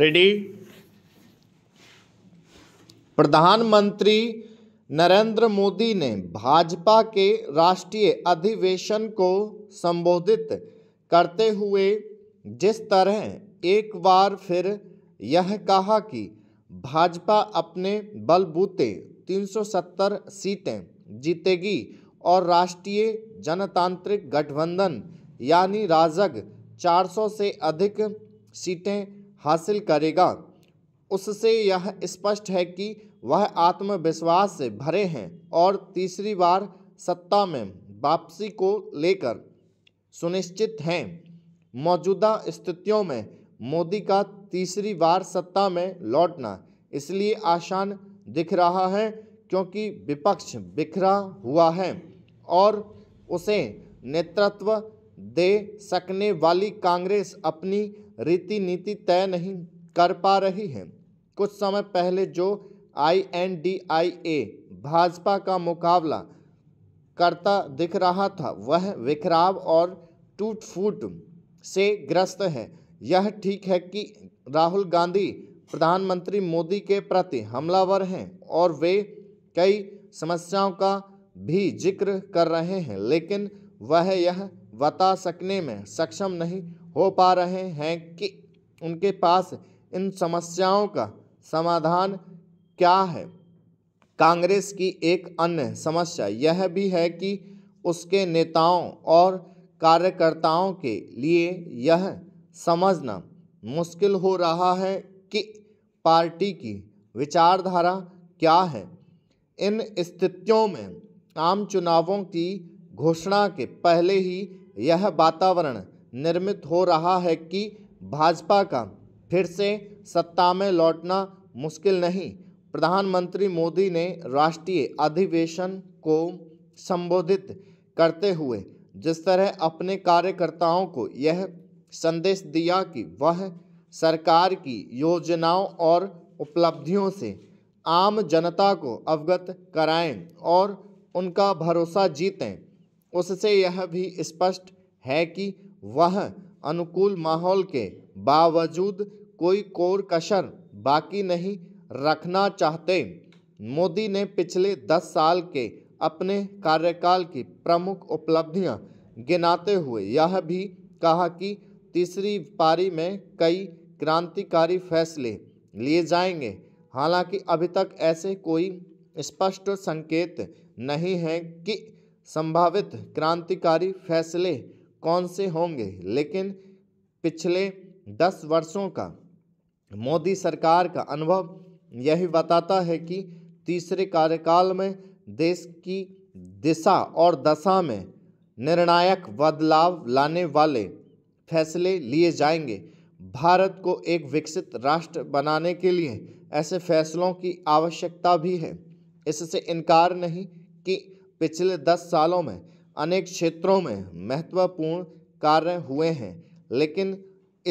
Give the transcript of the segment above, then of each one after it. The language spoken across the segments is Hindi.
रेडी प्रधानमंत्री नरेंद्र मोदी ने भाजपा के राष्ट्रीय अधिवेशन को संबोधित करते हुए जिस तरह एक बार फिर यह कहा कि भाजपा अपने बलबूते 370 सीटें जीतेगी और राष्ट्रीय जनतांत्रिक गठबंधन यानी राजग 400 से अधिक सीटें हासिल करेगा उससे यह स्पष्ट है कि वह आत्मविश्वास से भरे हैं और तीसरी बार सत्ता में वापसी को लेकर सुनिश्चित हैं मौजूदा स्थितियों में मोदी का तीसरी बार सत्ता में लौटना इसलिए आसान दिख रहा है क्योंकि विपक्ष बिखरा हुआ है और उसे नेतृत्व दे सकने वाली कांग्रेस अपनी रीति नीति तय नहीं कर पा रही है कुछ समय पहले जो I N D I A Bhajpa का मुकाबला करता दिख रहा था वह विखराव और टूट फूट से ग्रस्त है यह ठीक है कि राहुल गांधी प्रधानमंत्री मोदी के प्रति हमलावर हैं और वे कई समस्याओं का भी जिक्र कर रहे हैं लेकिन वह यह बता सकने में सक्षम नहीं हो पा रहे हैं कि उनके पास इन समस्याओं का समाधान क्या है कांग्रेस की एक अन्य समस्या यह भी है कि उसके नेताओं और कार्यकर्ताओं के लिए यह समझना मुश्किल हो रहा है कि पार्टी की विचारधारा क्या है इन स्थितियों में आम चुनावों की घोषणा के पहले ही यह वातावरण निर्मित हो रहा है कि भाजपा का फिर से सत्ता में लौटना मुश्किल नहीं प्रधानमंत्री मोदी ने राष्ट्रीय अधिवेशन को संबोधित करते हुए जिस तरह अपने कार्यकर्ताओं को यह संदेश दिया कि वह सरकार की योजनाओं और उपलब्धियों से आम जनता को अवगत कराएं और उनका भरोसा जीतें उससे यह भी स्पष्ट है कि वह अनुकूल माहौल के बावजूद कोई कोर कसर बाकी नहीं रखना चाहते मोदी ने पिछले दस साल के अपने कार्यकाल की प्रमुख उपलब्धियां गिनाते हुए यह भी कहा कि तीसरी पारी में कई क्रांतिकारी फैसले लिए जाएंगे हालांकि अभी तक ऐसे कोई स्पष्ट संकेत नहीं है कि संभावित क्रांतिकारी फैसले कौन से होंगे लेकिन पिछले दस वर्षों का मोदी सरकार का अनुभव यही बताता है कि तीसरे कार्यकाल में देश की दिशा और दशा में निर्णायक बदलाव लाने वाले फैसले लिए जाएंगे भारत को एक विकसित राष्ट्र बनाने के लिए ऐसे फैसलों की आवश्यकता भी है इससे इनकार नहीं कि पिछले दस सालों में अनेक क्षेत्रों में महत्वपूर्ण कार्य हुए हैं लेकिन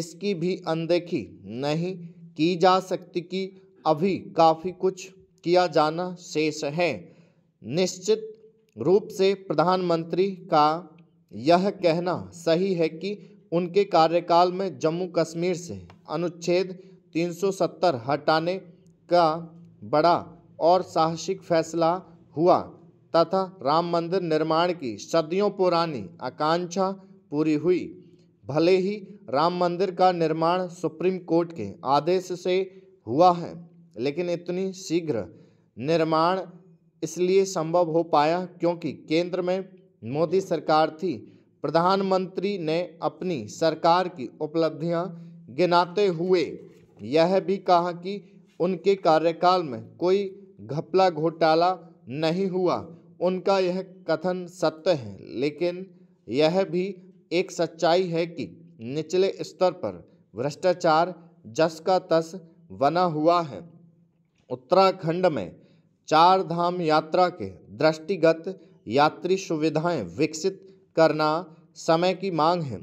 इसकी भी अनदेखी नहीं की जा सकती कि अभी काफ़ी कुछ किया जाना शेष है निश्चित रूप से प्रधानमंत्री का यह कहना सही है कि उनके कार्यकाल में जम्मू कश्मीर से अनुच्छेद 370 हटाने का बड़ा और साहसिक फैसला हुआ तथा राम मंदिर निर्माण की सदियों पुरानी आकांक्षा पूरी हुई भले ही राम मंदिर का निर्माण सुप्रीम कोर्ट के आदेश से हुआ है लेकिन इतनी शीघ्र निर्माण इसलिए संभव हो पाया क्योंकि केंद्र में मोदी सरकार थी प्रधानमंत्री ने अपनी सरकार की उपलब्धियां गिनाते हुए यह भी कहा कि उनके कार्यकाल में कोई घपला घोटाला नहीं हुआ उनका यह कथन सत्य है लेकिन यह भी एक सच्चाई है कि निचले स्तर पर भ्रष्टाचार जस का तस बना हुआ है उत्तराखंड में चार धाम यात्रा के दृष्टिगत यात्री सुविधाएं विकसित करना समय की मांग है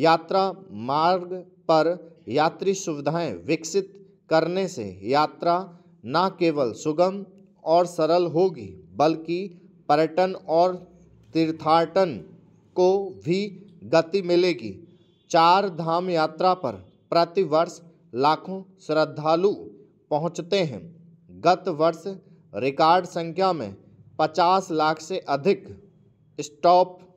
यात्रा मार्ग पर यात्री सुविधाएं विकसित करने से यात्रा न केवल सुगम और सरल होगी बल्कि पर्यटन और तीर्थाटन को भी गति मिलेगी चार धाम यात्रा पर प्रतिवर्ष लाखों श्रद्धालु पहुंचते हैं गत वर्ष रिकॉर्ड संख्या में 50 लाख से अधिक स्टॉप